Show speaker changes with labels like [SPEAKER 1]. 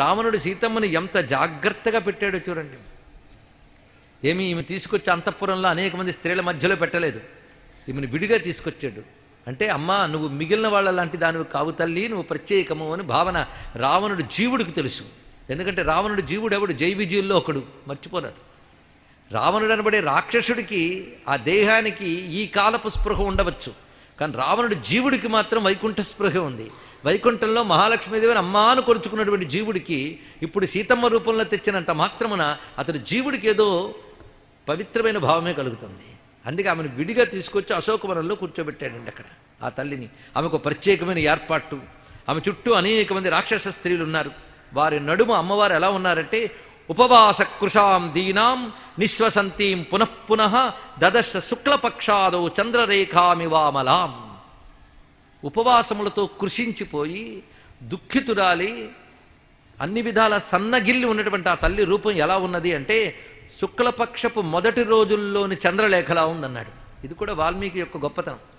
[SPEAKER 1] రావణుడు సీతమ్మని ఎంత జాగ్రత్తగా పెట్టాడో చూడండి ఏమి ఈమె తీసుకొచ్చి అంతఃపురంలో అనేక మంది స్త్రీల మధ్యలో పెట్టలేదు ఈమెను విడిగా తీసుకొచ్చాడు అంటే అమ్మ నువ్వు మిగిలిన వాళ్ళ లాంటి దానివి కావు తల్లి నువ్వు ప్రత్యేకము అని భావన రావణుడు జీవుడికి తెలుసు ఎందుకంటే రావణుడు జీవుడు ఎవడు విజయుల్లో ఒకడు మర్చిపోరాదు రావణుడు అనబడే రాక్షసుడికి ఆ దేహానికి ఈ కాలపు స్పృహ ఉండవచ్చు కానీ రావణుడు జీవుడికి మాత్రం వైకుంఠ స్పృహ ఉంది వైకుంఠంలో మహాలక్ష్మీదేవిని అమ్మాను కొరుచుకున్నటువంటి జీవుడికి ఇప్పుడు సీతమ్మ రూపంలో తెచ్చినంత మాత్రమున అతడు జీవుడికి ఏదో పవిత్రమైన భావమే కలుగుతుంది అందుకే ఆమెను విడిగా తీసుకొచ్చి అశోకవనంలో కూర్చోబెట్టాడండి అక్కడ ఆ తల్లిని ఆమెకు ప్రత్యేకమైన ఏర్పాటు ఆమె చుట్టూ అనేక మంది రాక్షస స్త్రీలు ఉన్నారు వారి నడుమ అమ్మవారు ఎలా ఉన్నారంటే ఉపవాసకృషాం దీనాం నిశ్వసంతీం పునఃపున దదశ శుక్లపక్షాదో చంద్రరేఖామివామలాం ఉపవాసములతో కృషించిపోయి దుఃఖితురాలి అన్ని విధాల సన్నగిల్లి ఉన్నటువంటి ఆ తల్లి రూపం ఎలా ఉన్నది అంటే శుక్లపక్షపు మొదటి రోజుల్లోని చంద్రలేఖలా ఉందన్నాడు ఇది కూడా వాల్మీకి యొక్క గొప్పతనం